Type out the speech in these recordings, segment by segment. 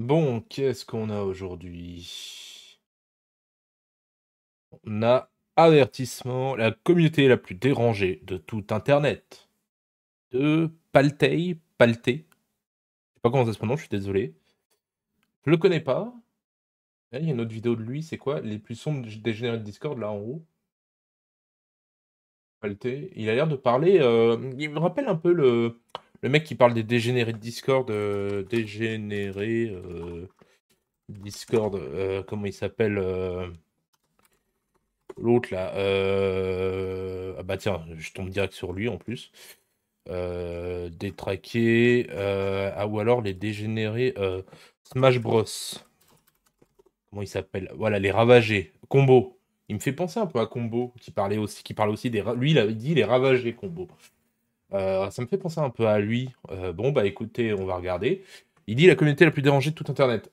Bon, qu'est-ce qu'on a aujourd'hui? On a avertissement, la communauté la plus dérangée de tout Internet. De Paltey, Paltey. Je sais pas comment ça se prononce, je suis désolé. Je le connais pas. Eh, il y a une autre vidéo de lui, c'est quoi? Les plus sombres dégénérés de Discord, là en haut. Paltey, Il a l'air de parler. Euh, il me rappelle un peu le le mec qui parle des dégénérés de Discord, euh, dégénérés euh, Discord, euh, comment il s'appelle L'autre là. ah bah tiens, je tombe direct sur lui en plus. détraqué. ah ou alors les dégénérés Smash Bros. Comment il s'appelle Voilà, les ravagés. Combo. Il me fait penser un peu à Combo, qui parlait aussi, qui parle aussi des. Lui, il avait dit les ravagés Combo. Euh, ça me fait penser un peu à lui. Euh, bon, bah écoutez, on va regarder. Il dit la communauté la plus dérangée de tout Internet.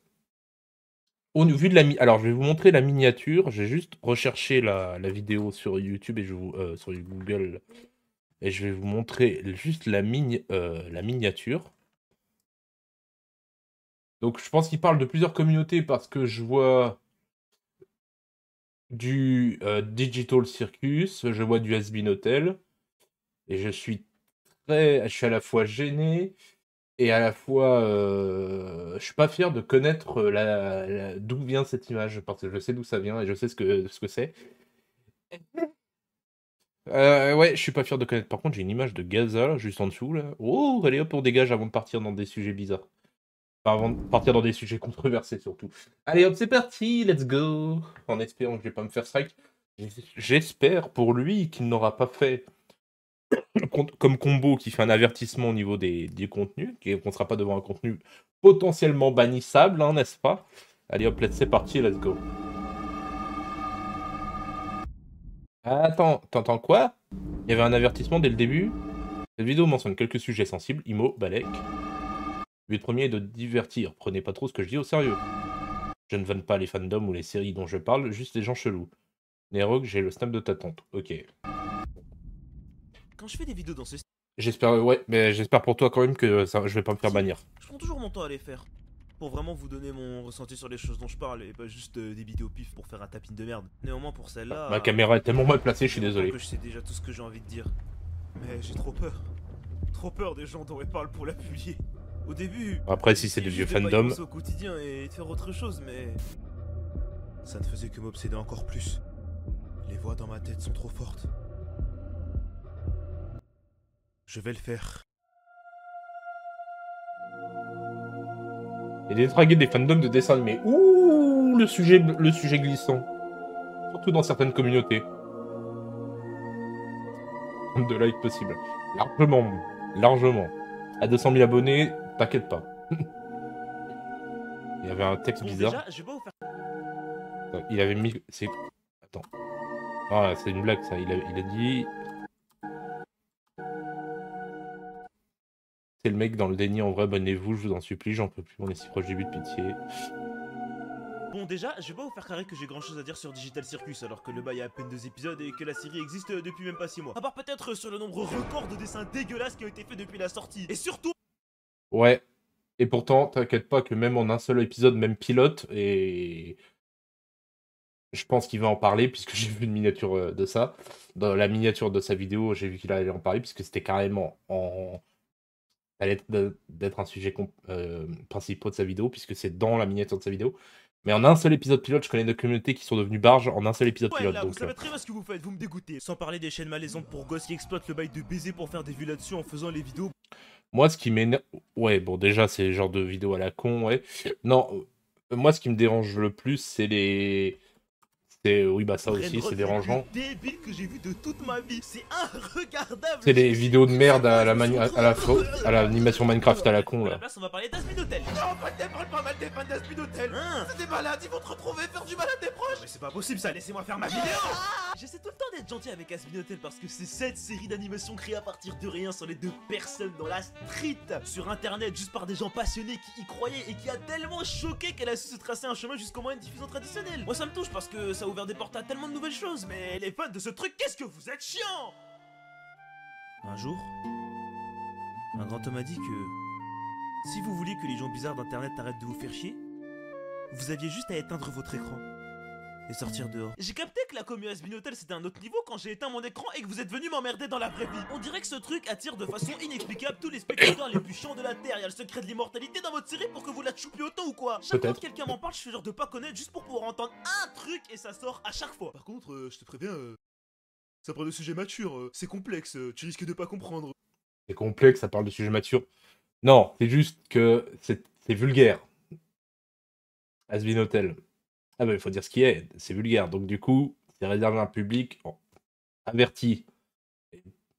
Au vu de la alors je vais vous montrer la miniature. J'ai juste recherché la, vidéo sur YouTube et je vous euh, sur Google et je vais vous montrer juste la mini la miniature. Donc je pense qu'il parle de plusieurs communautés parce que je vois du Digital Circus, je vois du Has Hotel et je suis je suis à la fois gêné et à la fois, euh, je suis pas fier de connaître euh, la, d'où vient cette image parce que je sais d'où ça vient et je sais ce que ce que c'est. Euh, ouais, je suis pas fier de connaître. Par contre, j'ai une image de Gaza juste en dessous là. Oh, allez hop, on dégage avant de partir dans des sujets bizarres. avant de partir dans des sujets controversés surtout. Allez hop, c'est parti, let's go. En espérant que je vais pas me faire strike. J'espère pour lui qu'il n'aura pas fait comme combo qui fait un avertissement au niveau des, des contenus, qu'on ne sera pas devant un contenu potentiellement bannissable, hein, n'est-ce pas Allez hop, c'est parti, let's go. Ah, attends, t'entends quoi Il y avait un avertissement dès le début Cette vidéo mentionne quelques sujets sensibles, IMO, Balek. Le premier est de divertir, prenez pas trop ce que je dis au sérieux. Je ne vanne pas les fandoms ou les séries dont je parle, juste les gens chelous. Nerog, j'ai le snap de ta tante. Ok quand je fais des vidéos dans ce J'espère, ouais, mais j'espère pour toi quand même que ça, je vais pas me faire bannir. Je prends toujours mon temps à les faire. Pour vraiment vous donner mon ressenti sur les choses dont je parle et pas juste euh, des vidéos pif pour faire un tapis de merde. Néanmoins pour celle-là. Ma caméra est tellement mal placée, je suis désolé. je sais déjà tout ce que j'ai envie de dire. Mais j'ai trop peur. Trop peur des gens dont elle parle pour l'appuyer. Au début. Après, si c'est du vieux fandom. au quotidien et faire autre chose, mais. Ça ne faisait que m'obséder encore plus. Les voix dans ma tête sont trop fortes. Je vais le faire. Et détraguer des fandoms de dessins animés. Ouh, le sujet, le sujet glissant. Surtout dans certaines communautés. De like possible. Largement, largement. À 200 000 abonnés, t'inquiète pas. Il y avait un texte bizarre. Il avait mis. C'est. Attends. Ah, c'est une blague ça. Il a, il a dit C'est le mec dans le déni, en vrai, abonnez-vous, je vous en supplie, j'en peux plus, on est si proche du but, pitié. Bon déjà, je vais pas vous faire carrer que j'ai grand chose à dire sur Digital Circus alors que le bail a à peine deux épisodes et que la série existe depuis même pas six mois. À part peut-être sur le nombre record de dessins dégueulasses qui ont été faits depuis la sortie. Et surtout... Ouais. Et pourtant, t'inquiète pas que même en un seul épisode, même pilote, et... Je pense qu'il va en parler puisque j'ai vu une miniature euh, de ça. Dans la miniature de sa vidéo, j'ai vu qu'il allait en parler puisque c'était carrément en allait d'être un sujet euh, principal de sa vidéo, puisque c'est dans la miniature de sa vidéo. Mais en un seul épisode pilote, je connais des communautés qui sont devenues barges en un seul épisode ouais, pilote. Là, donc, vous savez euh, très bien ce que vous faites, vous me dégoûtez. Sans parler des chaînes malaisantes pour gosses qui exploitent le bail de baiser pour faire des vues là-dessus en faisant les vidéos. Moi, ce qui m'énerve. Ouais, bon, déjà, c'est le genre de vidéo à la con, ouais. Non, euh, moi, ce qui me dérange le plus, c'est les. C'est euh, oui bah ça aussi c'est dérangeant. c'est regardable. les vidéos de merde à la à la à l'animation Minecraft à la con là. on va parler Non, pas pas mal des c'est des hein. malades, ils vont te retrouver faire du mal à tes proches. Mais c'est pas possible ça, laissez-moi faire ma ah. vidéo. J'essaie tout le temps d'être gentil avec Asminotel parce que c'est cette série d'animation créée à partir de rien sur les deux personnes dans la street sur internet juste par des gens passionnés qui y croyaient et qui a tellement choqué qu'elle a su se tracer un chemin jusqu'au moins une diffusion traditionnelle Moi ça me touche parce que ça ouvert des portes à tellement de nouvelles choses, mais les fans de ce truc, qu'est-ce que vous êtes chiant Un jour, un grand homme a dit que si vous voulez que les gens bizarres d'internet arrêtent de vous faire chier, vous aviez juste à éteindre votre écran et sortir dehors. J'ai capté que la commu Hotel c'était un autre niveau quand j'ai éteint mon écran et que vous êtes venu m'emmerder dans la vraie vie. On dirait que ce truc attire de façon inexplicable tous les spectateurs les plus chiants de la Terre. Y'a le secret de l'immortalité dans votre série pour que vous la choupiez autant ou quoi Chaque fois que quelqu'un m'en parle, je suis genre de pas connaître juste pour pouvoir entendre un truc et ça sort à chaque fois. Par contre, euh, je te préviens, euh, ça parle de sujet mature, euh, c'est complexe, tu risques de pas comprendre. C'est complexe, ça parle de sujet mature. Non, c'est juste que c'est vulgaire. Hotel. Ah ben, il faut dire ce qui est, c'est vulgaire. Donc, du coup, c'est réservé à un public averti.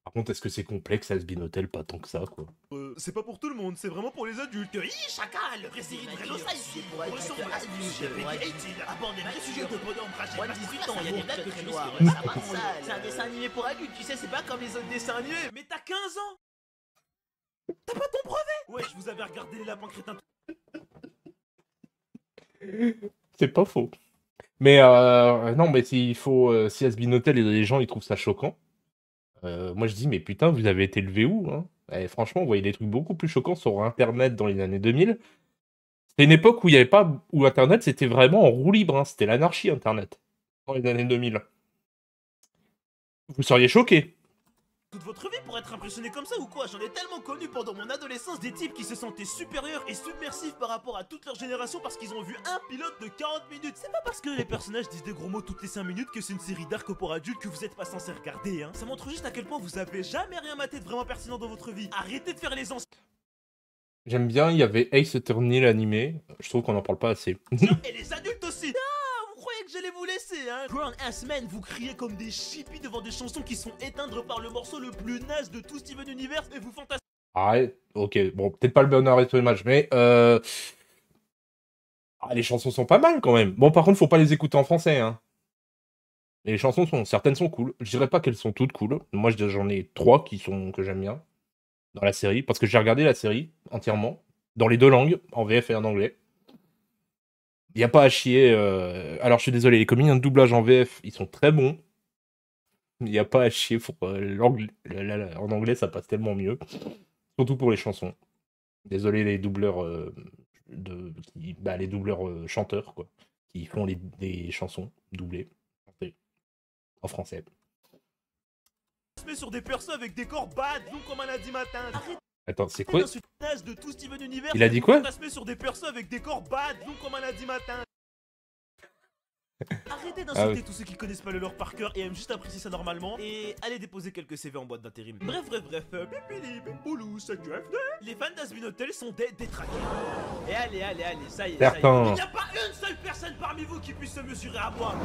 Par contre, est-ce que c'est complexe, Asbin Hotel Pas tant que ça, quoi. Euh, c'est pas pour tout le monde, c'est vraiment pour les adultes. Hi, chacal Président ça ici Ressemble à ce ah bah, il Abordez le sujet de bonhomme trajet Moi, 18 ans, il y a des blagues que je Ça va sale C'est un dessin animé pour adultes, tu sais, c'est pas comme les autres dessins animés Mais t'as 15 ans T'as pas ton brevet Ouais, je vous avais regardé les lapins crétins. C'est pas faux. Mais euh, non, mais s'il faut, euh, Si si Asbinotel et les gens ils trouvent ça choquant, euh, moi je dis, mais putain, vous avez été levé où et hein eh, Franchement, vous voyez des trucs beaucoup plus choquants sur Internet dans les années 2000. C'était une époque où il y avait pas, où Internet c'était vraiment en roue libre, hein. c'était l'anarchie Internet dans les années 2000. Vous seriez choqués. Toute votre vie pour être impressionné comme ça ou quoi J'en ai tellement connu pendant mon adolescence des types qui se sentaient supérieurs et submersifs par rapport à toute leur génération parce qu'ils ont vu un pilote de 40 minutes. C'est pas parce que les personnages disent des gros mots toutes les 5 minutes que c'est une série d'arc pour adultes que vous êtes pas censé regarder, hein. Ça montre juste à quel point vous avez jamais rien maté de vraiment pertinent dans votre vie. Arrêtez de faire les anciens. J'aime bien, il y avait Ace Attorney l'animé. Je trouve qu'on en parle pas assez. et les adultes aussi. j'allais vous laisser, hein Grown Ass vous criez comme des chippies devant des chansons qui sont éteindres par le morceau le plus naze de tout Steven Universe et vous fantasmez... Ah, ok, bon, peut-être pas le bonheur arrêt l'image, mais... Euh... Ah, les chansons sont pas mal, quand même Bon, par contre, faut pas les écouter en français, hein les chansons sont, certaines sont cool. Je dirais pas qu'elles sont toutes cool. Moi, j'en ai trois qui sont que j'aime bien dans la série parce que j'ai regardé la série entièrement dans les deux langues, en VF et en anglais. Il n'y a pas à chier. Euh, alors, je suis désolé, les comédiens de doublage en VF, ils sont très bons. Il n'y a pas à chier pour euh, En anglais, ça passe tellement mieux. Surtout pour les chansons. Désolé, les doubleurs. Euh, de... Bah, les doubleurs chanteurs, quoi. Qui font les... des chansons doublées. En français. On sur des persos avec des corps bad, nous, comme on a dit matin. Attends, c'est quoi de tout Steven Universe Il a dit quoi sur des personnes avec des corps bad, comme un lundi matin. Arrêtez ah d'insulter tous ceux qui connaissent pas le lore par cœur et aiment juste apprécier ça normalement et allez déposer quelques CV en boîte d'intérim. Bref, bref, bref, euh, Les fans Hotel sont des détraqués. Et allez, allez, allez, ça y est. Ça y est. Il n'y a pas une seule personne parmi vous qui puisse se mesurer à moi.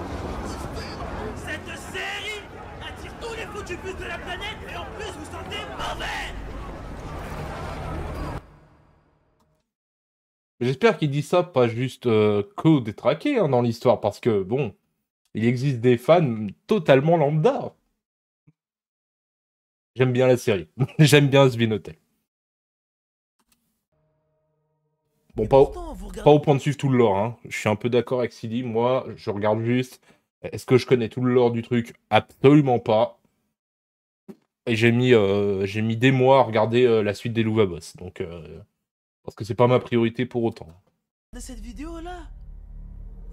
Cette série attire tous les foutus de la planète et en plus vous sentez mauvais. J'espère qu'il dit ça pas juste co euh, que des traqués hein, dans l'histoire, parce que bon, il existe des fans totalement lambda. J'aime bien la série. J'aime bien ce Hotel. Bon, pas, au, pas au, point de suivre tout le lore. Hein. Je suis un peu d'accord avec Sidi. Moi, je regarde juste. Est-ce que je connais tout le lore du truc Absolument pas. Et j'ai mis, euh, j'ai mis des mois à regarder euh, la suite des Boss. Donc. Parce que c'est pas ma priorité pour autant. De cette vidéo là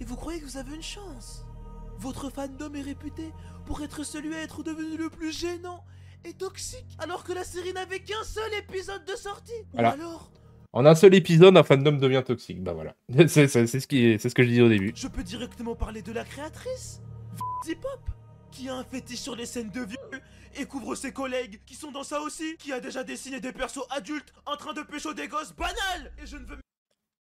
Et vous croyez que vous avez une chance Votre fandom est réputé pour être celui à être devenu le plus gênant et toxique alors que la série n'avait qu'un seul épisode de sortie alors en un seul épisode, un fandom devient toxique. Bah voilà. C'est ce, ce que je disais au début. Je peux directement parler de la créatrice. V Pop qui a un fétiche sur les scènes de vieux et couvre ses collègues qui sont dans ça aussi, qui a déjà dessiné des persos adultes en train de pécho des gosses banales Et je ne veux...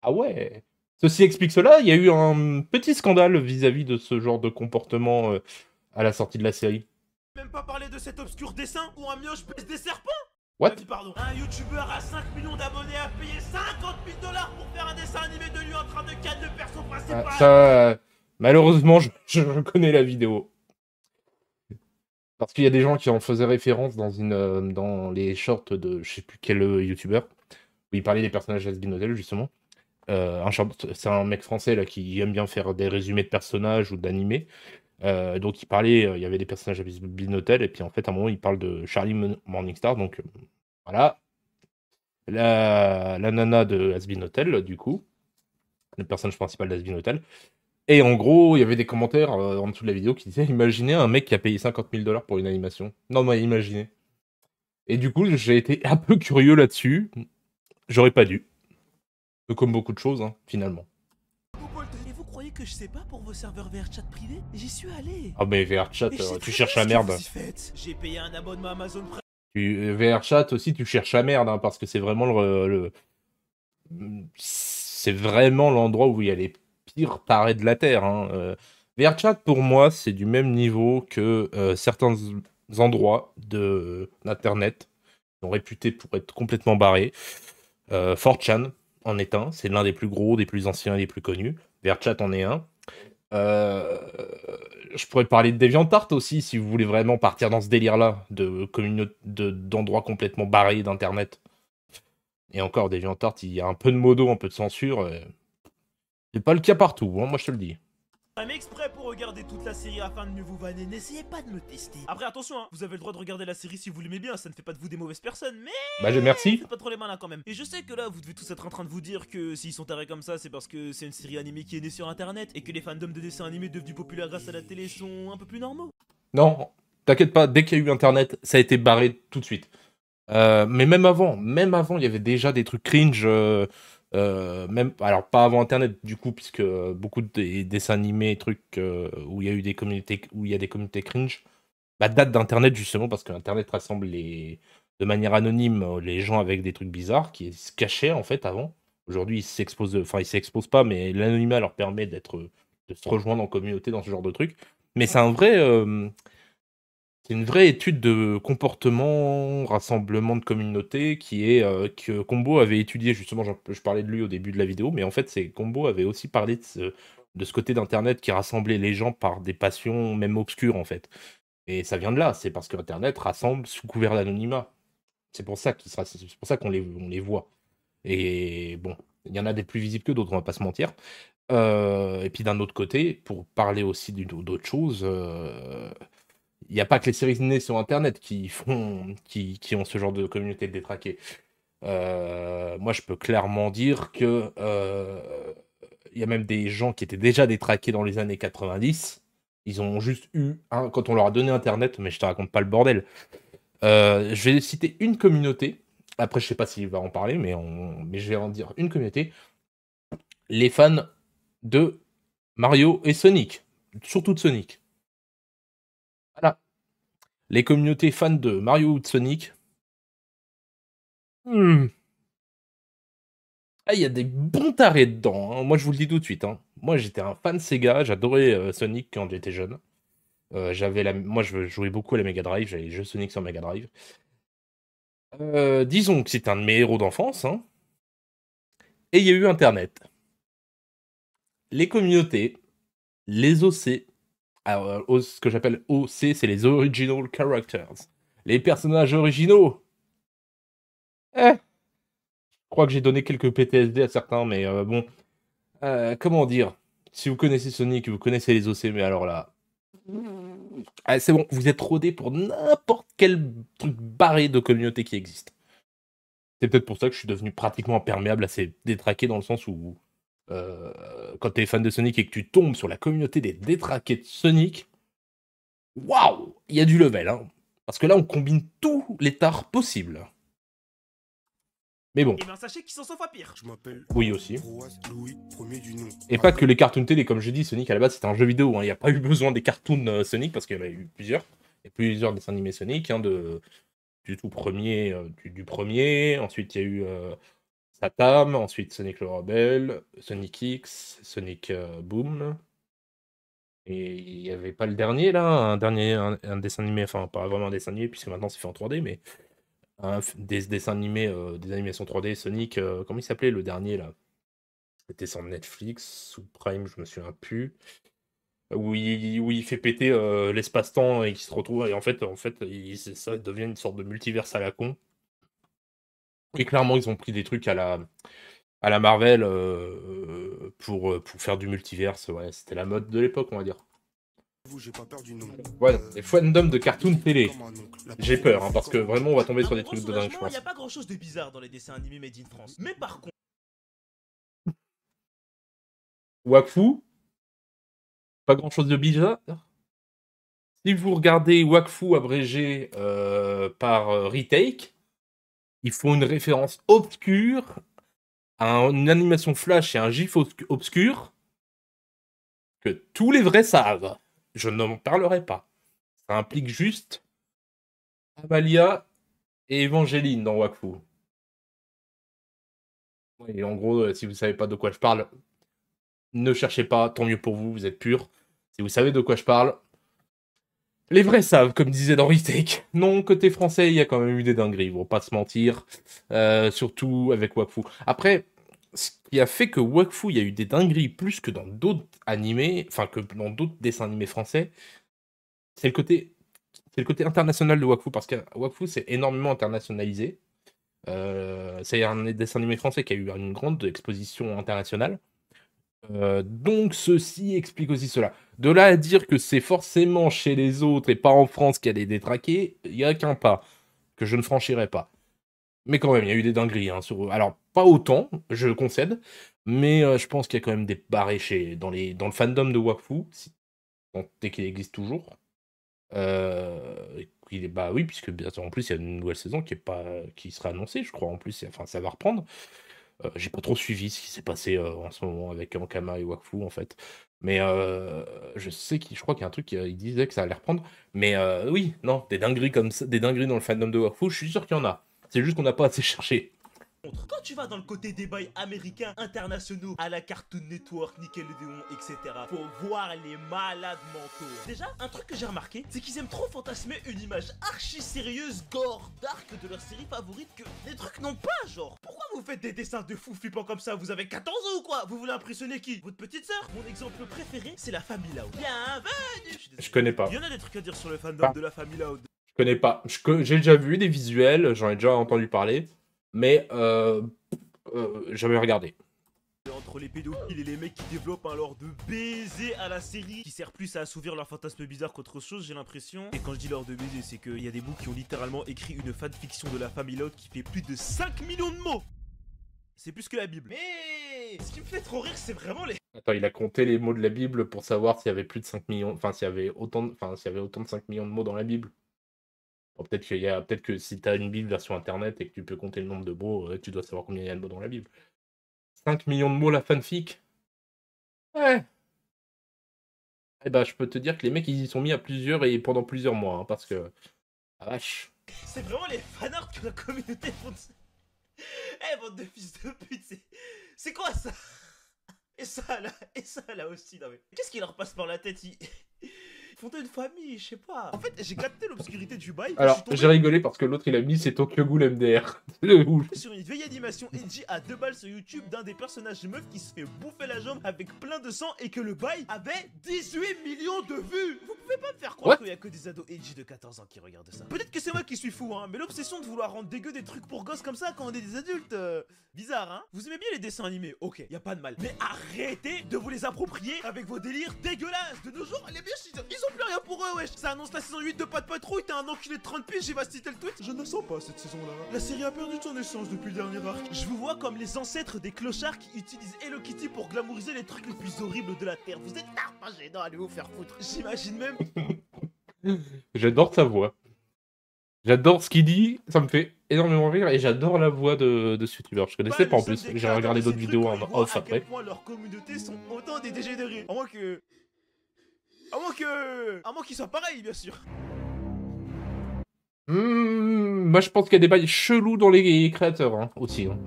Ah ouais Ceci explique cela, il y a eu un petit scandale vis-à-vis de ce genre de comportement euh, à la sortie de la série. Même pas parler de cet obscur dessin où un mioche pèse des serpents What Un youtubeur à 5 millions d'abonnés a payé 50 000 dollars pour faire un dessin animé de lui en train de canne le perso principal ah, Ça, malheureusement, je connais la vidéo. Parce qu'il y a des gens qui en faisaient référence dans, une, euh, dans les shorts de je sais plus quel euh, youtubeur, où il parlait des personnages Asbin Hotel, justement. Euh, c'est un mec français là, qui aime bien faire des résumés de personnages ou d'animés. donc il parlait, il y avait des personnages à Hotel, et puis en fait à un moment il parle de Charlie Morningstar, donc voilà. La, la nana de asby Hotel, du coup, le personnage principal d'Asbin Hotel, et en gros, il y avait des commentaires euh, en dessous de la vidéo qui disaient Imaginez un mec qui a payé 50 000 dollars pour une animation. Non, mais imaginez. Et du coup, j'ai été un peu curieux là-dessus. J'aurais pas dû. Euh, comme beaucoup de choses, hein, finalement. Et vous croyez que je sais pas pour vos serveurs VRChat privés J'y suis allé. Ah, mais VRChat, euh, tu cherches la merde. J'ai payé VRChat aussi, tu cherches la merde, hein, parce que c'est vraiment le... C'est vraiment l'endroit où il y a les pire de la Terre. Verchat hein, euh. pour moi, c'est du même niveau que euh, certains endroits d'Internet euh, sont réputés pour être complètement barrés. fortune en est un, c'est l'un des plus gros, des plus anciens et des plus connus. Verchat en est un. je pourrais parler de DeviantArt aussi, si vous voulez vraiment partir dans ce délire-là, de d'endroits complètement barrés d'Internet. Et encore, DeviantArt, il y a un peu de modo, un peu de censure. C'est pas le cas partout, hein, moi je te le dis. Un exprès pour regarder toute la série afin de mieux vous vanner, n'essayez pas de me tester. Après attention, hein, vous avez le droit de regarder la série si vous l'aimez bien, ça ne fait pas de vous des mauvaises personnes, mais... Bah je merci. pas trop les malins quand même. Et je sais que là, vous devez tous être en train de vous dire que s'ils sont tarés comme ça, c'est parce que c'est une série animée qui est née sur internet, et que les fandoms de dessins animés devenus populaires grâce à la télé sont un peu plus normaux. Non, t'inquiète pas, dès qu'il y a eu internet, ça a été barré tout de suite. Euh, mais même avant, même avant, il y avait déjà des trucs cringe... Euh, euh, même, alors pas avant Internet du coup, puisque euh, beaucoup de dessins animés trucs euh, où il y a eu des communautés, où il y a des communautés cringe, bah, d'Internet justement parce que Internet rassemble les, de manière anonyme les gens avec des trucs bizarres qui se cachaient en fait avant. Aujourd'hui, ils s'exposent, enfin ils s'exposent pas, mais l'anonymat leur permet d'être, de se rejoindre en communauté dans ce genre de trucs. Mais c'est un vrai, c'est une vraie étude de comportement, rassemblement de communautés, qui est euh, que Combo avait étudié justement. Je parlais de lui au début de la vidéo, mais en fait, Combo avait aussi parlé de ce, côté d'internet qui rassemblait les gens par des passions même obscures en fait. Et ça vient de là, c'est parce que Internet rassemble sous couvert d'anonymat. C'est pour ça qu'on les, voit. Et bon, il y en a des plus visibles que d'autres, on va pas se mentir. Euh, et puis d'un autre côté, pour parler aussi d'autres choses. Euh, il n'y a pas que les séries nées sur Internet qui font, qui, ont ce genre de communauté de détraqués. Euh, moi, je peux clairement dire que il euh, y a même des gens qui étaient déjà détraqués dans les années 90. Ils ont juste eu, un, quand on leur a donné Internet, mais je te raconte pas le bordel. Euh, je vais citer une communauté. Après, je sais pas s'il va en parler, mais je vais en dire une communauté. Les fans de Mario et Sonic, surtout de Sonic. Voilà. Les communautés fans de Mario ou de Sonic. Hmm. Ah, il y a des bons tarés dedans. Hein. Moi, je vous le dis tout de suite. Hein. Moi, j'étais un fan Sega. J'adorais euh, Sonic quand j'étais jeune. Euh, j'avais la... Moi, je jouais beaucoup à la Mega Drive. J'avais les Sonic sur Mega Drive. Euh, disons que c'est un de mes héros d'enfance. Hein. Et il y a eu Internet. Les communautés, les OC, alors, euh, ce que j'appelle OC, c'est les Original Characters. Les personnages originaux Eh Je crois que j'ai donné quelques PTSD à certains, mais euh, bon. Euh, comment dire Si vous connaissez Sonic, vous connaissez les OC, mais alors là. Ah, c'est bon, vous êtes rodé pour n'importe quel truc barré de communauté qui existe. C'est peut-être pour ça que je suis devenu pratiquement imperméable à ces détraqués dans le sens où euh, quand tu es fan de Sonic et que tu tombes sur la communauté des détraqués de Sonic, waouh, il y a du level. Hein. Parce que là, on combine tous les tards possibles. Mais bon. Et eh ben, sachez qu'ils sont Oui, aussi. Et pas que les cartoons télé, comme je dis, Sonic à la base c'était un jeu vidéo. Hein. Il n'y a pas eu besoin des cartoons euh, Sonic parce qu'il y en a eu plusieurs. Il y plusieurs dessins animés Sonic, hein, de, du tout premier, euh, du, premier. Ensuite, il y a eu Tatam, ensuite Sonic le Rebelle, Sonic X, Sonic euh, Boom. Et il n'y avait pas le dernier là, un dernier un, dessin animé, enfin pas vraiment un dessin animé puisque maintenant c'est fait en 3D, mais des, dessins animés, euh, des animations 3D, Sonic, euh, comment il s'appelait le dernier là C'était sur Netflix, sous Prime, je me souviens plus. Où il, où il fait péter l'espace-temps et qui se retrouve et en fait en fait il, ça devient une sorte de multiverse à la con et clairement, ils ont pris des trucs à la, à la Marvel euh, euh, pour, euh, pour faire du multiverse. Ouais, c'était la mode de l'époque, on va dire. les fandoms de cartoon télé. J'ai peur, hein, parce que vraiment, on va tomber sur des trucs de dingue, je Il n'y a pas grand chose de bizarre dans les dessins animés Made in France. Mais par contre. Wakfu Pas grand chose de bizarre Si vous regardez Wakfu abrégé par Retake, ils font une référence obscure à une animation flash et un gif obscur que tous les vrais savent. Je n'en parlerai pas. Ça implique juste Amalia et Evangeline dans Wakfu. Et en gros, euh, si vous ne savez pas de quoi je parle, ne cherchez pas, tant mieux pour vous, vous êtes pur. Si vous savez de quoi je parle, les vrais savent, comme disait Henri Tech, Non, côté français, il y a quand même eu des dingueries, on va pas se mentir. Euh, surtout avec Wakfu. Après, ce qui a fait que Wakfu, il y a eu des dingueries plus que dans d'autres animés, enfin que dans d'autres dessins animés français, c'est le côté, c'est le côté international de Wakfu, parce que Wakfu, c'est énormément internationalisé. Euh, c'est un dessin animé français qui a eu une grande exposition internationale. Euh, donc ceci explique aussi cela. De là à dire que c'est forcément chez les autres et pas en France qu'il y a des détraqués, il n'y a qu'un pas que je ne franchirais pas. Mais quand même, il y a eu des dingueries. Hein, sur... Alors, pas autant, je concède, mais euh, je pense qu'il y a quand même des barrés chez... dans, les... dans le fandom de Wakfu, si... dès qu'il existe toujours. est... Euh, bah oui, puisque en plus, il y a une nouvelle saison qui, est pas... qui sera annoncée, je crois. En plus, enfin, ça va reprendre. Euh, j'ai pas trop suivi ce qui s'est passé euh, en ce moment avec Ankama et Wakfu en fait. Mais euh, je sais qu'il, je crois qu'il y a un truc il disait que ça allait reprendre. Mais oui, non, des dingueries comme des dingueries dans le fandom de Wakfu, je suis sûr qu'il y en a. C'est juste qu'on n'a pas assez cherché. Quand tu vas dans le côté des bails américains, internationaux, à la Cartoon Network, Nickelodeon, etc. Faut voir les malades mentaux. Déjà, un truc que j'ai remarqué, c'est qu'ils aiment trop fantasmer une image archi sérieuse, gore, dark de leur série favorite que les trucs n'ont pas, genre. Pourquoi vous faites des dessins de fous flippants comme ça Vous avez 14 ans ou quoi Vous voulez impressionner qui Votre petite sœur Mon exemple préféré, c'est la Famille Loud. Bienvenue Je, connais pas. Il y en a des trucs à dire sur le fandom de la Famille Loud. Je connais pas. J'ai déjà vu des visuels, j'en ai déjà entendu parler mais euh, euh, j'avais regardé. Entre les pédophiles et les mecs qui développent un lore de baiser à la série qui sert plus à assouvir leur fantasme bizarre qu'autre chose, j'ai l'impression. Et quand je dis lore de baiser, c'est qu'il y a des bouts qui ont littéralement écrit une fanfiction de la famille Lot qui fait plus de 5 millions de mots C'est plus que la Bible. Mais ce qui me fait trop rire, c'est vraiment les. Attends, il a compté les mots de la Bible pour savoir s'il y avait plus de 5 millions. Enfin, s'il y avait autant de... enfin, s'il y avait autant de 5 millions de mots dans la Bible peut-être qu'il y a, peut-être que si t'as une Bible version internet et que tu peux compter le nombre de mots, euh, tu dois savoir combien il y a de mots dans la Bible. 5 millions de mots la fanfic. Ouais. Eh bah je peux te dire que les mecs, ils y sont mis à plusieurs et pendant plusieurs mois, hein, parce que. Ah vache. C'est vraiment les fanarts que la communauté font. Eh, bande de fils de pute, c'est. quoi ça Et ça là, et ça là aussi, non mais. Qu'est-ce qui leur passe par la tête fonder une famille, je sais pas. En fait, j'ai capté l'obscurité du bail. Alors, j'ai rigolé parce que l'autre il a mis c'est Tokyo Ghoul MDR. Le ouf. Sur une vieille animation Edgy à deux balles sur YouTube d'un des personnages de meuf qui se fait bouffer la jambe avec plein de sang et que le bail avait 18 millions de vues. Vous pouvez pas me faire croire qu'il y a que des ados Edgy de 14 ans qui regardent ça. Peut-être que c'est moi qui suis fou, hein, mais l'obsession de vouloir rendre dégueu des trucs pour gosses comme ça quand on est des adultes. Euh, bizarre, hein. Vous aimez bien les dessins animés, ok, y a pas de mal. Mais arrêtez de vous les approprier avec vos délires dégueulasses. De nos jours, les meufs ils ont plus rien pour eux, wesh Ça annonce la saison 8 de Pas de Patrouille, t'es un enculé de 30 piges, j'ai citer le tweet Je ne sens pas cette saison-là. La série a perdu son essence depuis le dernier arc. Je vous vois comme les ancêtres des clochards qui utilisent Hello Kitty pour glamouriser les trucs les plus horribles de la Terre. Vous êtes tarpagés, dans allez vous faire foutre. J'imagine même... J'adore sa voix. J'adore ce qu'il dit, ça me fait énormément rire et j'adore la voix de, ce youtubeur. Je connaissais pas, en plus, j'ai regardé d'autres vidéos en off après. À quel point leurs communautés sont autant des dégénérés. En que à moins que. soit moins bien sûr. Hmm, moi, je pense qu'il y a des bails chelous dans les créateurs hein, aussi. Hein.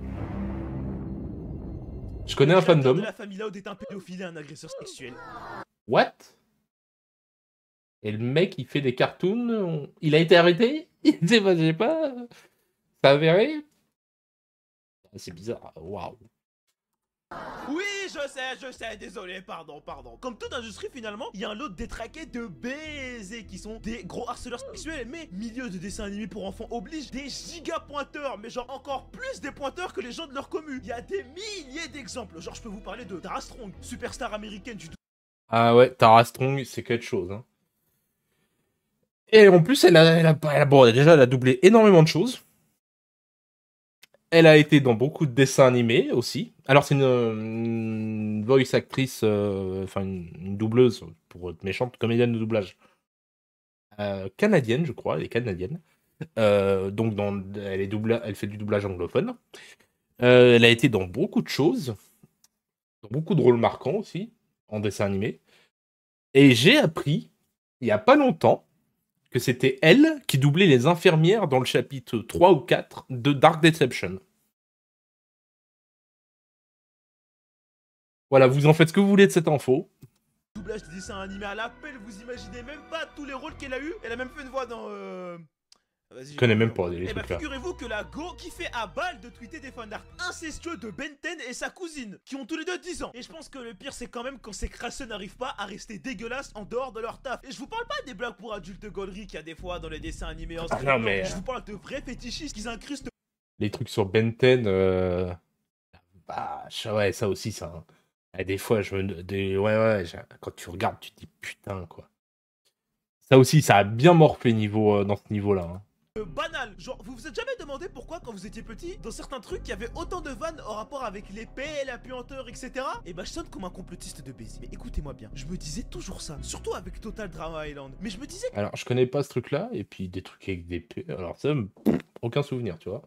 Je connais un fandom. De la What Et le mec, il fait des cartoons. Il a été arrêté Il ne pas. Ça avéré C'est bizarre. Waouh. Oui, je sais, je sais, désolé, pardon, pardon. Comme toute industrie, finalement, il y a un lot de détraqués de baisers qui sont des gros harceleurs sexuels, mais milieu de dessin animé pour enfants oblige des giga pointeurs, mais genre encore plus des pointeurs que les gens de leur commune. Il y a des milliers d'exemples, genre je peux vous parler de Tara Strong, superstar américaine du... Ah ouais, Tara Strong, c'est quelque chose, hein. Et en plus, elle a, elle a, bon, déjà, elle a doublé énormément de choses. Elle a été dans beaucoup de dessins animés aussi. Alors, c'est une, voice actrice, euh, enfin, une, doubleuse, pour être méchante, comédienne de doublage. Euh, canadienne, je crois, elle est canadienne. Euh, donc, dans, elle, est elle fait du doublage anglophone. elle a été dans beaucoup de choses dans beaucoup de rôles marquants aussi en dessin animé. Et j'ai appris, il n'y a pas longtemps, que c'était elle qui doublait les infirmières dans le chapitre 3 ou 4 de Dark Deception. Voilà, vous en faites ce que vous voulez de cette info. Doublage de dessin animé à l'appel, vous imaginez même pas tous les rôles qu'elle a eu. Elle a même fait une voix dans. Euh, je connais même pas les eh bien, Figurez-vous que la Go qui fait à balle de tweeter des fans d'art incestueux de Benten et sa cousine, qui ont tous les deux 10 ans. Et je pense que le pire, c'est quand même quand ces crasseux n'arrivent pas à rester dégueulasses en dehors de leur taf. Et je vous parle pas des blagues pour adultes de gaulerie qu'il y a des fois dans les dessins animés en non, mais... Je vous parle de vrais fétichistes qui incrustent. Les trucs sur Benten, euh... bah, ouais, ça aussi, ça. Hein. Ah, des fois, je me. Ouais, ouais, quand tu regardes, tu te dis putain, quoi. Ça aussi, ça a bien morflé niveau, euh, dans ce niveau-là. Hein. Euh, banal. Genre, vous vous êtes jamais demandé pourquoi, quand vous étiez petit, dans certains trucs, il y avait autant de vannes en rapport avec l'épée, la puanteur, etc. Et bah, je sonne comme un complotiste de baiser. Mais écoutez-moi bien, je me disais toujours ça, surtout avec Total Drama Island. Mais je me disais. Alors, je connais pas ce truc-là, et puis des trucs avec des p... Alors, ça, aucun souvenir, tu vois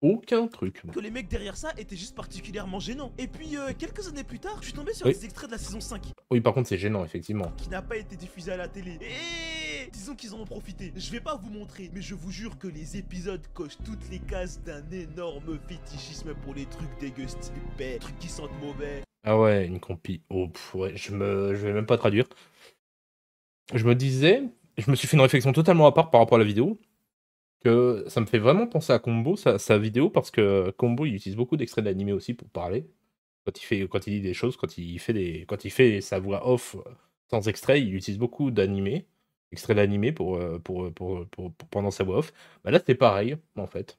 aucun truc. Que les mecs derrière ça étaient juste particulièrement gênants. Et puis, euh, quelques années plus tard, je suis tombé sur des les extraits de la saison 5. Oui, par contre, c'est gênant, effectivement. Qui n'a pas été diffusé à la télé. Et disons qu'ils en ont profité. Je vais pas vous montrer, mais je vous jure que les épisodes cochent toutes les cases d'un énorme fétichisme pour les trucs dégueux style trucs qui sentent mauvais. Ah ouais, une compie. Oh, ouais, je, me... je vais même pas traduire. Je me disais, je me suis fait une réflexion totalement à part par rapport à la vidéo que ça me fait vraiment penser à Combo, sa, vidéo, parce que Combo, il utilise beaucoup d'extraits d'animé aussi pour parler. Quand il, fait, quand il dit des choses, quand il fait, des, quand il fait sa voix off sans extrait, il utilise beaucoup d'animé extrait d'animé euh, euh, pour, pour, pendant sa voix off. Bah là, c'est pareil, en fait.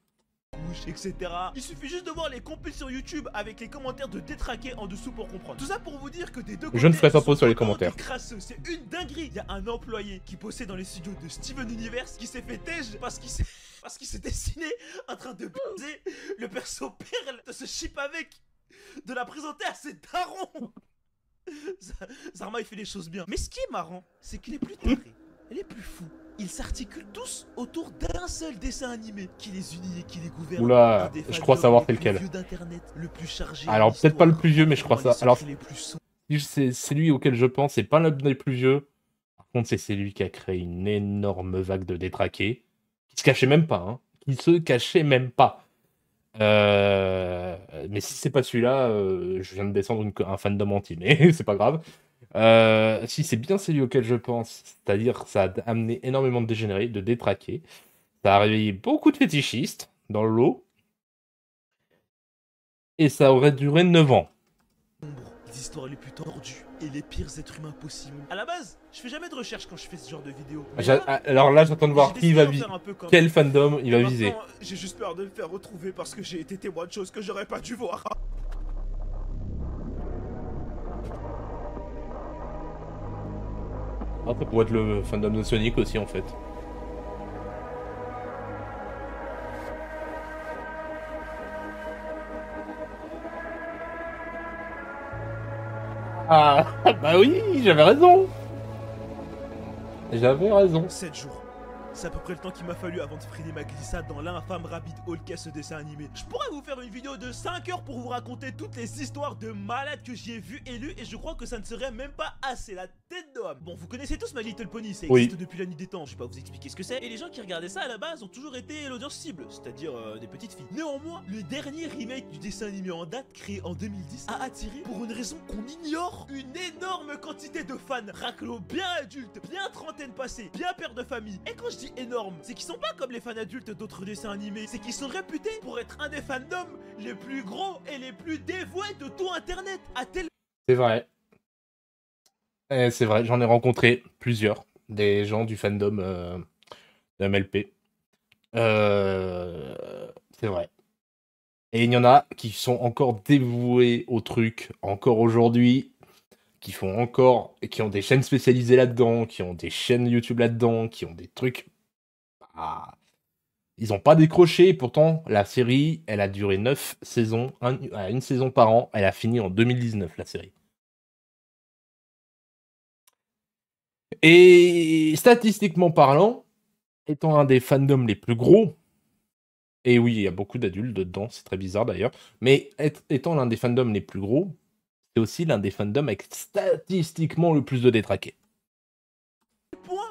Il suffit juste de voir les compils sur YouTube avec les commentaires de détraquer en dessous pour comprendre. Tout ça pour vous dire que des deux Je ne ferai pas pause sur les commentaires. C'est une dinguerie. Il y a un employé qui possède dans les studios de Steven Universe qui s'est fait tège parce qu'il s'est parce qu'il s'est dessiné en train de baiser le perso Perle de ce chip avec de la présenter à ses darons. Zarma il fait les choses bien. Mais ce qui est marrant, c'est qu'il est plus taré les plus fous, ils s'articulent tous autour d'un seul dessin animé qui les unit et qui les gouverne. Oula, je crois savoir c'est lequel. Le Alors peut-être pas le plus vieux, mais je crois ça. Alors c'est lui auquel je pense, c'est pas le plus vieux. Par contre, c'est celui qui a créé une énorme vague de détraqués, qui se cachait même pas, hein. qui se cachait même pas. Euh... Mais si c'est pas celui-là, euh, je viens de descendre un fandom anti, mais c'est pas grave. Euh, si c'est bien celui auquel je pense, c'est-à-dire ça a amené énormément de dégénérés, de détraqués, ça a réveillé beaucoup de fétichistes dans l'eau et ça aurait duré 9 ans. Les histoires les plus et les pires êtres humains possibles. À la base, je fais jamais de recherche quand je fais ce genre de vidéo. Ah, alors là, j'attends de voir qui va viser, quel fandom il va viser. J'ai juste peur de me faire retrouver parce que j'ai été témoin de choses que j'aurais pas dû voir. Ah, ça être le fandom de Sonic aussi en fait. Ah, bah oui, j'avais raison. J'avais raison. C'est à peu près le temps qu'il m'a fallu avant de freiner ma glissade dans l'infâme Rabbit Hole qu'est ce dessin animé. Je pourrais vous faire une vidéo de 5 heures pour vous raconter toutes les histoires de malades que j'y ai vues et lues et je crois que ça ne serait même pas assez la tête d'homme. Bon, vous connaissez tous My Little Pony, ça existe depuis la nuit des temps, je vais pas vous expliquer ce que c'est. Et les gens qui regardaient ça à la base ont toujours été l'audience cible, c'est-à-dire euh, des petites filles. Néanmoins, le dernier remake du dessin animé en date, créé en 2010, a attiré, pour une raison qu'on ignore, une énorme quantité de fans raclo bien adultes, bien trentaine passée, bien père de famille. Et quand je dis énorme, c'est qu'ils sont pas comme les fans adultes d'autres dessins animés, c'est qu'ils sont réputés pour être un des fandoms les plus gros et les plus dévoués de tout Internet, à tel... C'est vrai. Eh, c'est vrai, j'en ai rencontré plusieurs, des gens du fandom euh, de MLP. Euh, c'est vrai. Et il y en a qui sont encore dévoués au truc, encore aujourd'hui, qui font encore, qui ont des chaînes spécialisées là-dedans, qui ont des chaînes YouTube là-dedans, qui ont des trucs ils n'ont pas décroché, pourtant la série, elle a duré 9 saisons, une saison par an, elle a fini en 2019 la série. Et statistiquement parlant, étant un des fandoms les plus gros, et oui, il y a beaucoup d'adultes dedans, c'est très bizarre d'ailleurs, mais étant l'un des fandoms les plus gros, c'est aussi l'un des fandoms avec statistiquement le plus de détraqués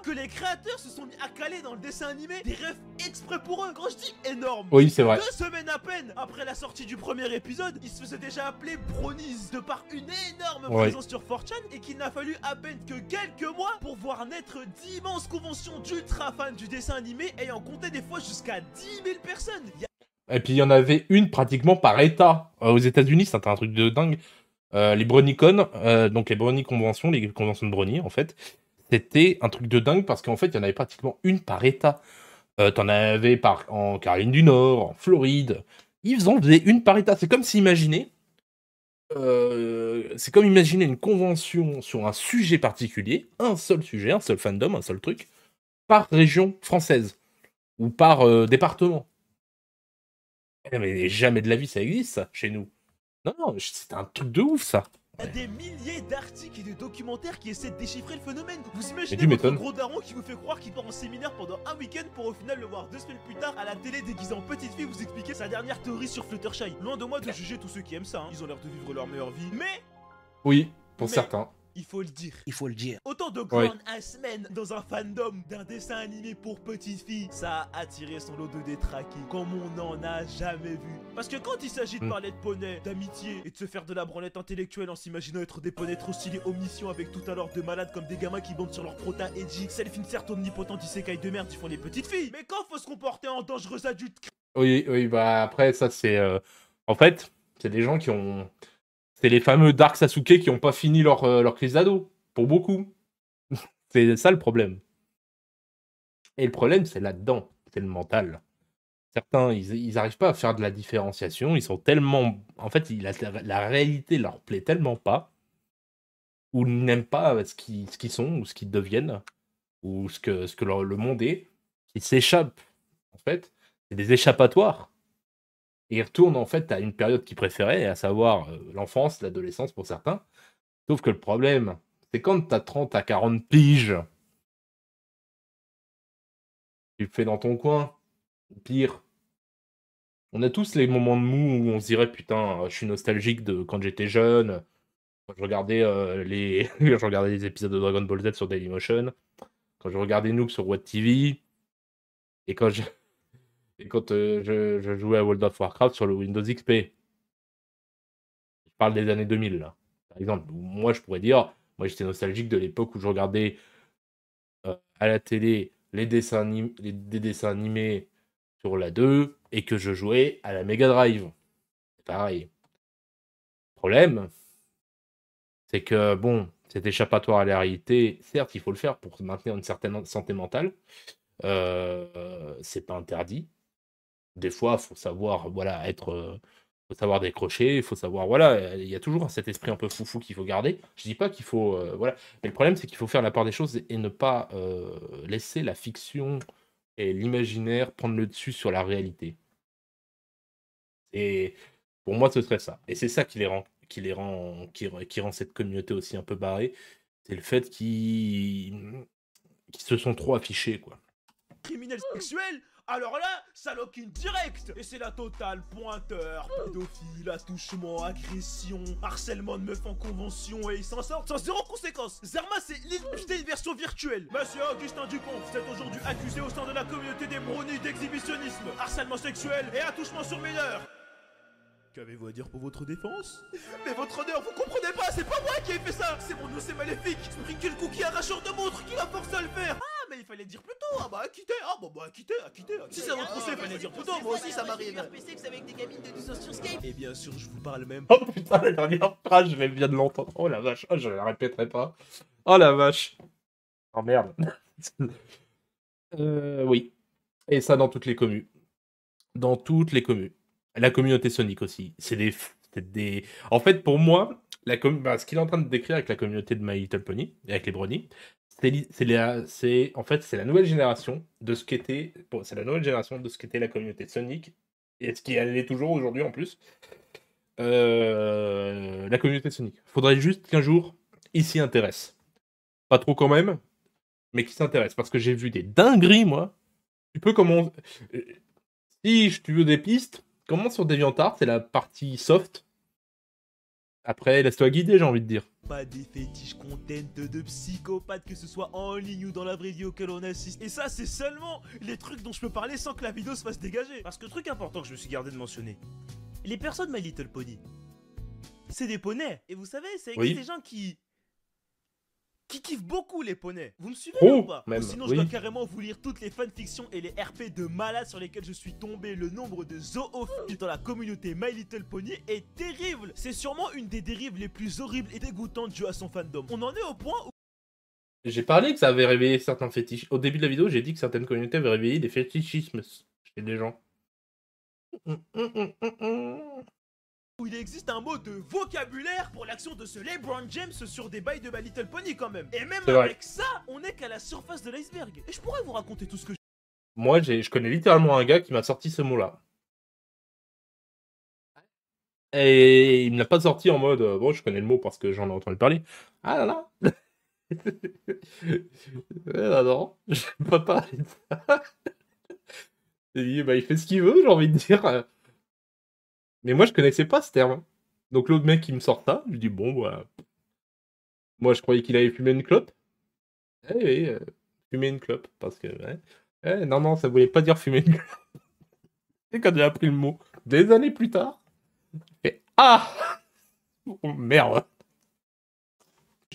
que les créateurs se sont mis à caler dans le dessin animé des rêves exprès pour eux. Quand je dis énorme, oui, c'est vrai. Deux semaines à peine après la sortie du premier épisode, ils se faisaient déjà appeler Bronies de par une énorme présence sur Fortune et qu'il n'a fallu à peine que quelques mois pour voir naître d'immenses conventions d'ultra fans du dessin animé ayant compté des fois jusqu'à 10 000 personnes. Et puis il y en avait une pratiquement par état. Euh, aux États-Unis, c'était un truc de dingue. Euh, les Bronycon, euh, donc les Brony Conventions, les conventions de Brony en fait, c'était un truc de dingue parce qu'en fait, il y en avait pratiquement une par État. Euh, t'en avais par, en Caroline du Nord, en Floride. Ils en faisaient une par État. C'est comme s'imaginer. Euh, c'est comme imaginer une convention sur un sujet particulier, un seul sujet, un seul fandom, un seul truc, par région française ou par euh, département. Eh, mais jamais de la vie ça existe, ça, chez nous. Non, non, c'est un truc de ouf, ça des milliers d'articles et de documentaires qui essaient de déchiffrer le phénomène. Vous imaginez votre gros daron qui vous fait croire qu'il part en séminaire pendant un week-end pour au final le voir deux semaines plus tard à la télé déguisé en petite fille vous expliquer sa dernière théorie sur Fluttershy. Loin de moi de juger tous ceux qui aiment ça, hein. ils ont l'air de vivre leur meilleure vie, mais... Oui, pour certains il faut le dire. Il faut le dire. Autant de grandes à semaine dans un fandom d'un dessin animé pour petites filles, ça a attiré son lot de détraqués comme on n'en a jamais vu. Parce que quand il s'agit de hmm. parler de poney, d'amitié et de se faire de la branlette intellectuelle en s'imaginant être des poneys trop stylés omniscients avec tout à l'heure de malades comme des gamins qui bondent sur leur prota edgy, selfie certes omnipotente, isekai de merde, ils font les petites filles. Mais quand faut se comporter en dangereux adultes Oui, oui, bah après ça c'est euh, en fait, c'est des gens qui ont c'est les fameux Dark Sasuke qui n'ont pas fini leur, euh, leur crise d'ado, pour beaucoup. c'est ça le problème. Et le problème, c'est là-dedans, c'est le mental. Certains, ils n'arrivent pas à faire de la différenciation, ils sont tellement... En fait, la, la réalité leur plaît tellement pas, ou n'aiment pas euh, ce qu'ils sont, ou ce qu'ils deviennent, ou ce que, ce que le monde est, qu'ils s'échappent, en fait. C'est des échappatoires et il retourne en fait à une période qu'il préférait, à savoir euh, l'enfance, l'adolescence pour certains. Sauf que le problème, c'est quand tu as 30 à 40 piges, tu le fais dans ton coin, pire. On a tous les moments de mou où on se dirait putain, euh, je suis nostalgique de quand j'étais jeune. Quand je regardais, euh, les... je regardais les épisodes de Dragon Ball Z sur Dailymotion, quand je regardais Noob sur What TV, et quand je... Et quand euh, je, jouais à World of Warcraft sur le Windows XP, je parle des années 2000, là, par exemple, moi je pourrais dire, moi j'étais nostalgique de l'époque où je regardais euh, à la télé les dessins, dessins animés sur la 2 et que je jouais à la Mega Drive. pareil. problème, c'est que bon, cet échappatoire à la réalité, certes, il faut le faire pour maintenir une certaine santé mentale. Euh, c'est pas interdit des fois, il faut savoir, voilà, être. Euh, faut savoir décrocher, il faut savoir, voilà, il y a toujours cet esprit un peu foufou qu'il faut garder. Je dis pas qu'il faut, euh, voilà, mais le problème c'est qu'il faut faire la part des choses et ne pas euh, laisser la fiction et l'imaginaire prendre le dessus sur la réalité. Et pour moi, ce serait ça. Et c'est ça qui les rend, qui les rend, qui, rend cette communauté aussi un peu barrée, c'est le fait qu'ils, se sont trop affichés, quoi. Criminels sexuels alors là, ça in direct Et c'est la totale pointeur, pédophile, attouchement, agression, harcèlement de meufs en convention et ils s'en sortent sans zéro conséquence Zerma c'est une version virtuelle Monsieur Augustin Dupont, vous êtes aujourd'hui accusé au sein de la communauté des brownies d'exhibitionnisme, harcèlement sexuel et attouchement sur mineur Qu'avez-vous à dire pour votre défense Mais votre honneur, vous comprenez pas, c'est pas moi qui ai fait ça C'est mon c'est maléfique, Sprinkle Cookie arracheur de montre qui l'a forcé à le faire ah, mais il fallait dire plus tôt. Ah bah, quitter ah bah, bah à quitter Si c'est vous procès, il fallait dire plus tôt. Moi aussi, ça m'arrive. avec des gamines de sur Skype. Et bien sûr, je vous parle même. Oh putain, la dernière phrase, je vais bien de l'entendre. Oh la vache, oh, je la répéterai pas. Oh la vache. Oh merde. euh, oui. Et ça dans toutes les communes. Dans toutes les communes. La communauté Sonic aussi. C'est des, des. En fait, pour moi, la bah, ce qu'il est en train de décrire avec la communauté de My Little Pony, et avec les bronies, c'est en fait c'est la nouvelle génération de ce qu'était c'est la nouvelle génération de ce la communauté de Sonic et ce qui est toujours aujourd'hui en plus euh, la communauté de Sonic. Faudrait juste qu'un jour ici s'y Pas trop quand même, mais qui s'intéresse. parce que j'ai vu des dingueries moi. Tu peux comment euh, si tu veux des pistes, comment sur DeviantArt, c'est la partie soft après, laisse-toi guider, j'ai envie de dire. Pas des fétiches content de psychopathes, que ce soit en ligne ou dans la vraie vie auquel on assiste. Et ça, c'est seulement les trucs dont je peux parler sans que la vidéo se fasse dégager. Parce que truc important que je me suis gardé de mentionner, les personnes My Little Pony, c'est des poneys. Et vous savez, c'est avec des gens qui qui kiffe beaucoup les poneys. Vous me suivez oh, ou pas Sinon, je dois carrément vous lire toutes les fanfictions et les RP de malades sur lesquels je suis tombé. Le nombre de zoophiles dans la communauté My Little Pony est terrible. C'est sûrement une des dérives les plus horribles et dégoûtantes dues à son fandom. On en est au point où j'ai parlé que ça avait réveillé certains fétiches. Au début de la vidéo, j'ai dit que certaines communautés avaient réveillé des fétichismes chez des gens où il existe un mot de vocabulaire pour l'action de ce LeBron James sur des bails de ma Little Pony quand même. Et même avec ça, on n'est qu'à la surface de l'iceberg. Et je pourrais vous raconter tout ce que Moi, je connais littéralement un gars qui m'a sorti ce mot-là. Et il ne l'a pas sorti en mode euh, bon, je connais le mot parce que j'en ai entendu parler. Ah là là ah non, je peux pas parler de ça. il fait ce qu'il veut, j'ai envie de dire. Mais moi, je connaissais pas ce terme. Hein. Donc l'autre mec, il me sort ça. Je dis, bon, voilà. Bah, moi, je croyais qu'il avait fumé une clope. Eh euh, fumer une clope. Parce que, eh, non, non, ça voulait pas dire fumer une clope. Et quand j'ai appris le mot, des années plus tard, et ah oh, merde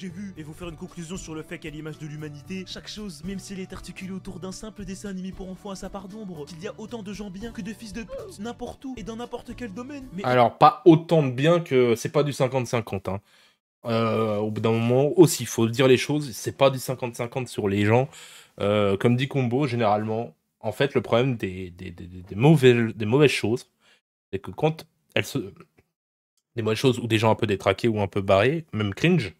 vu et vous faire une conclusion sur le fait qu'à l'image de l'humanité, chaque chose, même si elle est articulée autour d'un simple dessin animé pour enfants à sa part d'ombre, qu'il y a autant de gens bien que de fils de pute n'importe où et dans n'importe quel domaine. Mais... Alors pas autant de bien que c'est pas du 50-50 hein. Euh, au bout d'un moment aussi, il faut dire les choses, c'est pas du 50-50 sur les gens. Euh, comme dit Combo, généralement, en fait, le problème des, des, des, des mauvaises, des mauvaises choses, c'est que quand elles se. des mauvaises choses ou des gens un peu détraqués ou un peu barrés, même cringe,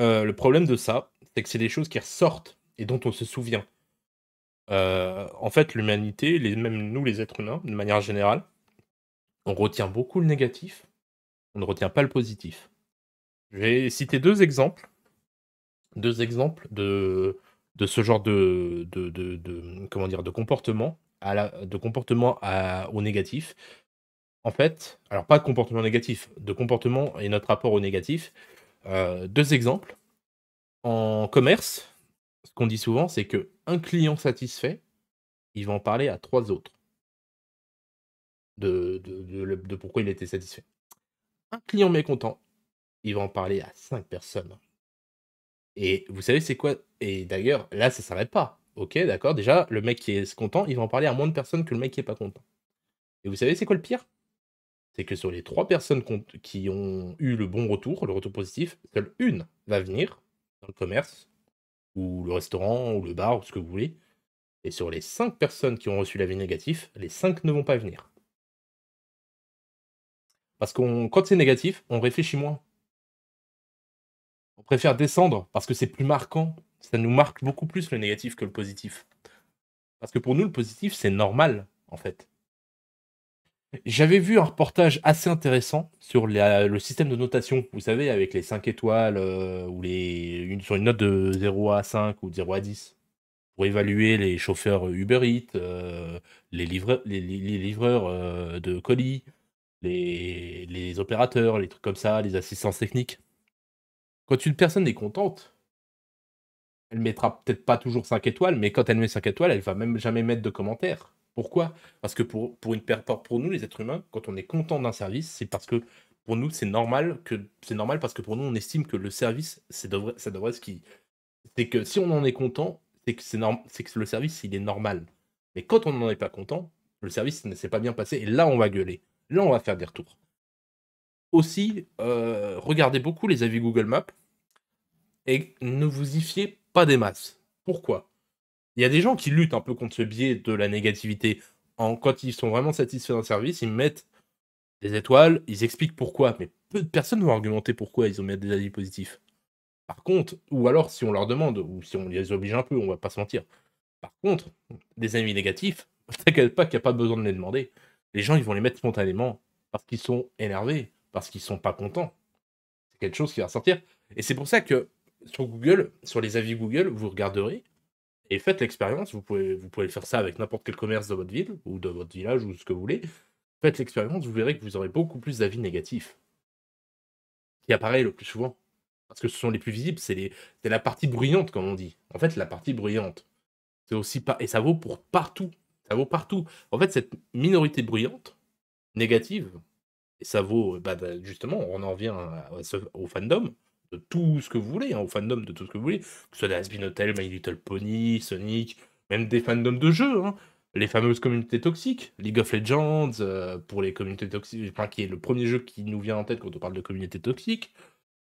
euh, le problème de ça, c'est que c'est des choses qui ressortent et dont on se souvient. Euh, en fait, l'humanité, même nous les êtres humains, de manière générale, on retient beaucoup le négatif, on ne retient pas le positif. Je vais citer deux exemples, deux exemples de, de ce genre de, de, comment dire, de comportement, à de comportement au négatif. En fait, alors pas de comportement négatif, de comportement et notre rapport au négatif. Euh, deux exemples. En commerce, ce qu'on dit souvent, c'est que un client satisfait, il va en parler à trois autres de, de pourquoi il était satisfait. Un client mécontent, il va en parler à cinq personnes. Et vous savez, c'est quoi Et d'ailleurs, là, ça s'arrête pas. Ok, d'accord. Déjà, le mec qui est content, il va en parler à moins de personnes que le mec qui est pas content. Et vous savez, c'est quoi le pire c'est que sur les trois personnes qui ont eu le bon retour, le retour positif, seule une va venir dans le commerce, ou le restaurant, ou le bar, ou ce que vous voulez. Et sur les cinq personnes qui ont reçu l'avis négatif, les cinq ne vont pas venir. Parce que quand c'est négatif, on réfléchit moins. On préfère descendre parce que c'est plus marquant. Ça nous marque beaucoup plus le négatif que le positif. Parce que pour nous, le positif, c'est normal, en fait. J'avais vu un reportage assez intéressant sur le système de notation, vous savez, avec les 5 étoiles euh, ou une, sur une note de 0 à 5 ou 0 à 10 pour évaluer les chauffeurs Uber Eats, euh, les, livreurs euh, de colis, les, opérateurs, les trucs comme ça, les assistances techniques. Quand une personne est contente, elle mettra peut-être pas toujours 5 étoiles, mais quand elle met 5 étoiles, elle va même jamais mettre de commentaires. Pourquoi Parce que pour, une, pour nous, les êtres humains, quand on est content d'un service, c'est parce que pour nous, c'est normal normal parce que pour nous, on estime que le service, c'est ça devrait ce qui. C'est que si on en est content, c'est que, c'est que le service, il est normal. Mais quand on n'en est pas content, le service ne s'est pas bien passé et là, on va gueuler. Là, on va faire des retours. Aussi, euh, regardez beaucoup les avis Google Maps et ne vous y fiez pas des masses. Pourquoi il y a des gens qui luttent un peu contre ce biais de la négativité. En, quand ils sont vraiment satisfaits d'un service, ils mettent des étoiles, ils expliquent pourquoi, mais peu de personnes vont argumenter pourquoi ils ont mis des avis positifs. Par contre, ou alors si on leur demande, ou si on les oblige un peu, on va pas se mentir. Par contre, des avis négatifs, t'inquiète pas qu'il n'y a pas besoin de les demander. Les gens, ils vont les mettre spontanément parce qu'ils sont énervés, parce qu'ils sont pas contents. C'est quelque chose qui va sortir. Et c'est pour ça que sur Google, sur les avis Google, vous regarderez, et faites l'expérience. Vous pouvez, vous pouvez faire ça avec n'importe quel commerce de votre ville ou de votre village ou ce que vous voulez. Faites l'expérience, vous verrez que vous aurez beaucoup plus d'avis négatifs qui apparaît le plus souvent. Parce que ce sont les plus visibles, c'est la partie bruyante, comme on dit. En fait, la partie bruyante, c'est aussi pas. Et ça vaut pour partout. Ça vaut partout. En fait, cette minorité bruyante, négative, et ça vaut. Bah, bah justement, on en vient au fandom de tout ce que vous voulez, hein, au fandom de tout ce que vous voulez, que ce soit des Hotel, My Little Pony, Sonic, même des fandoms de jeux, hein. les fameuses communautés toxiques, League of Legends, euh, pour les communautés toxiques, enfin, qui est le premier jeu qui nous vient en tête quand on parle de communautés toxiques,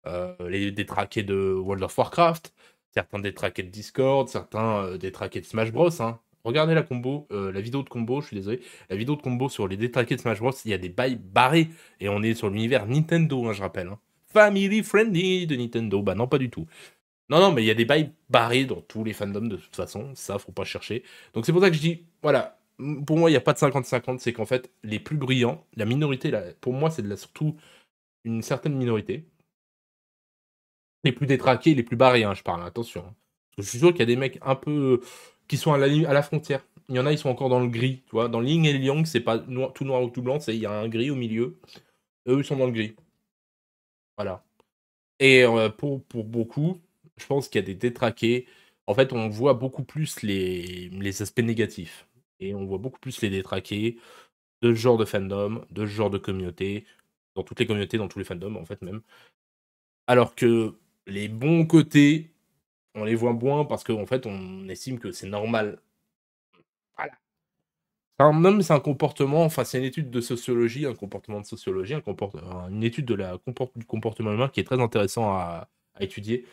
euh, les détraqués de World of Warcraft, certains détraqués de Discord, certains euh, détraqués de Smash Bros. Hein. Regardez la combo, la vidéo de combo, je suis désolé, la vidéo de combo sur les détraqués de Smash Bros, il y a des bails barrés, et on est sur l'univers Nintendo, je rappelle family friendly de Nintendo. Bah non, pas du tout. Non, non, mais il y a des bails barrés dans tous les fandoms de toute façon. Ça, faut pas chercher. Donc c'est pour ça que je dis, voilà, pour moi, il n'y a pas de 50-50. C'est qu'en fait, les plus brillants, la minorité, là, pour moi, c'est surtout une certaine minorité. Les plus détraqués, les plus barrés, hein, je parle, attention. Hein. je suis sûr qu'il y a des mecs un peu. qui sont à la, à la frontière. Il y en a, ils sont encore dans le gris. Tu vois, dans Ling et Yang, c'est pas tout noir ou tout blanc, c'est il y a un gris au milieu. Eux, ils sont dans le gris. Voilà. Et euh, pour, pour beaucoup, je pense qu'il y a des détraqués. En fait, on voit beaucoup plus les, les aspects négatifs. Et on voit beaucoup plus les détraqués de ce genre de fandom, de ce genre de communauté, dans toutes les communautés, dans tous les fandoms, en fait, même. Alors que les bons côtés, on les voit moins parce qu'en fait, on estime que c'est normal un même c'est un comportement, enfin c'est une étude de sociologie, un comportement de sociologie, un comporte, une étude de la, du comportement humain qui est très intéressant à, étudier.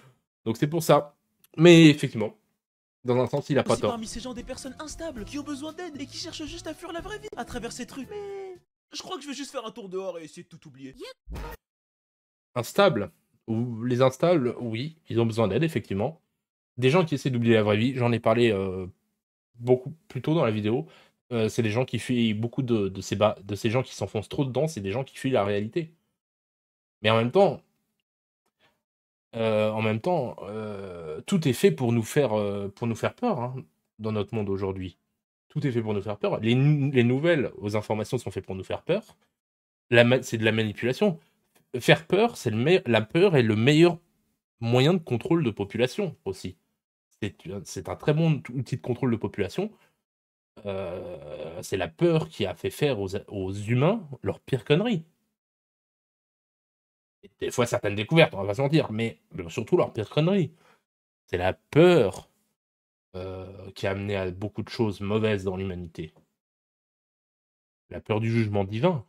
Donc c'est pour ça. Mais effectivement, dans un sens, il a pas tort. parmi ces gens des personnes instables qui ont besoin d'aide et qui cherchent juste à fuir la vraie vie à travers ces trucs. Mais je crois que je vais juste faire un tour dehors et essayer de tout oublier. Instables les instables, oui, ils ont besoin d'aide effectivement. Des gens qui essaient d'oublier la vraie vie, j'en ai parlé euh, beaucoup plus tôt dans la vidéo. Euh, c'est des gens qui fuient beaucoup de, ces, gens qui s'enfoncent trop dedans, c'est des gens qui fuient la réalité. Mais en même temps, euh, en même temps, euh, tout est fait pour nous faire, pour nous faire peur hein, dans notre monde aujourd'hui. Tout est fait pour nous faire peur. Les, nouvelles aux informations sont faites pour nous faire peur. C'est de la manipulation. Faire peur, c'est la peur est le meilleur moyen de contrôle de population aussi. C'est un très bon outil de contrôle de population euh, c'est la peur qui a fait faire aux, humains leur pire connerie. Des fois, certaines découvertes, on va pas dire, mais surtout leur pire conneries. C'est la peur euh, qui a amené à beaucoup de choses mauvaises dans l'humanité. La peur du jugement divin.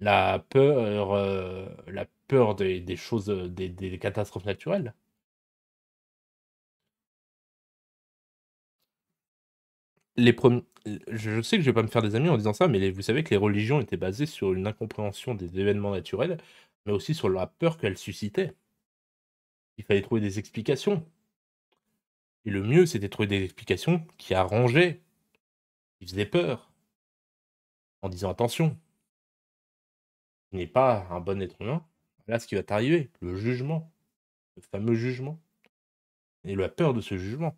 La peur, euh, la peur des, choses, des catastrophes naturelles. les je sais que je vais pas me faire des amis en disant ça, mais vous savez que les religions étaient basées sur une incompréhension des événements naturels, mais aussi sur la peur qu'elles suscitaient. Il fallait trouver des explications. Et le mieux, c'était trouver des explications qui arrangeaient, qui faisaient peur, en disant attention, tu n'es pas un bon être humain, voilà ce qui va t'arriver, le jugement, le fameux jugement, et la peur de ce jugement.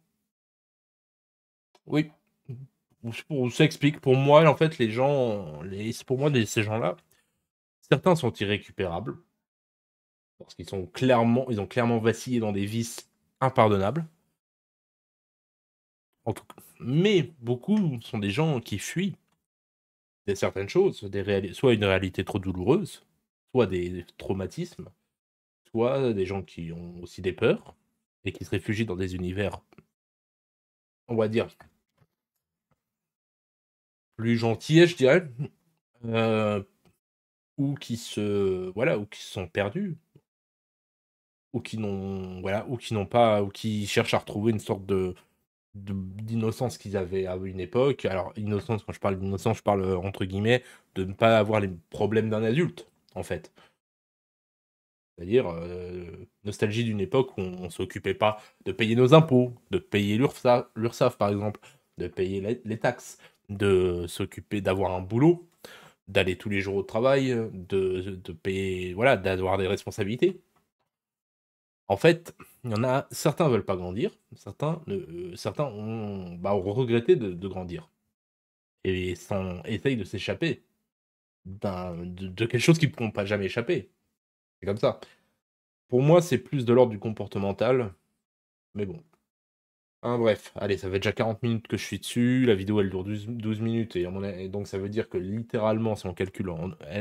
Oui, on s'explique. Pour moi, en fait, les gens, les, pour moi, ces gens-là, certains sont irrécupérables parce qu'ils sont clairement, ils ont clairement vacillé dans des vices impardonnables. En tout cas. Mais beaucoup sont des gens qui fuient des certaines choses, soit une réalité trop douloureuse, soit des traumatismes, soit des gens qui ont aussi des peurs et qui se réfugient dans des univers, on va dire, plus gentils, je dirais, euh, ou qui se voilà, ou qui sont perdus, ou qui n'ont voilà, ou qui n'ont pas, ou qui cherchent à retrouver une sorte de d'innocence qu'ils avaient à une époque. Alors innocence, quand je parle d'innocence, je parle euh, entre guillemets de ne pas avoir les problèmes d'un adulte, en fait. C'est-à-dire euh, nostalgie d'une époque où on, ne s'occupait pas de payer nos impôts, de payer l'URSSAF, par exemple, de payer les taxes, de s'occuper d'avoir un boulot, d'aller tous les jours au travail, de, payer, voilà, d'avoir des responsabilités. En fait, il y en a certains veulent pas grandir, certains, euh, certains ont, bah, regretté de, grandir et sont, essayent de s'échapper de, de, quelque chose qu'ils ne pourront pas jamais échapper. C'est comme ça. Pour moi, c'est plus de l'ordre du comportemental, mais bon. Hein, bref, allez, ça fait déjà 40 minutes que je suis dessus. La vidéo, elle dure 12, minutes. Et, on donc, ça veut dire que littéralement, si on calcule,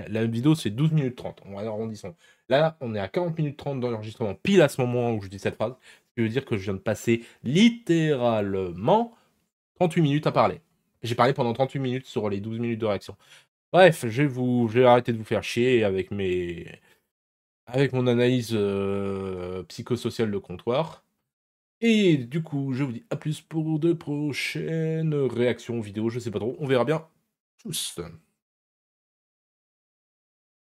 la vidéo, c'est 12 minutes 30. On va arrondissant. Là, on est à 40 minutes 30 dans l'enregistrement, pile à ce moment où je dis cette phrase. Ce qui veut dire que je viens de passer littéralement 38 minutes à parler. J'ai parlé pendant 38 minutes sur les 12 minutes de réaction. Bref, je vais, vous, arrêter de vous faire chier avec, mes, avec mon analyse euh, psychosociale de comptoir. Et du coup, je vous dis à plus pour de prochaines réactions vidéo, je sais pas trop, on verra bien tous.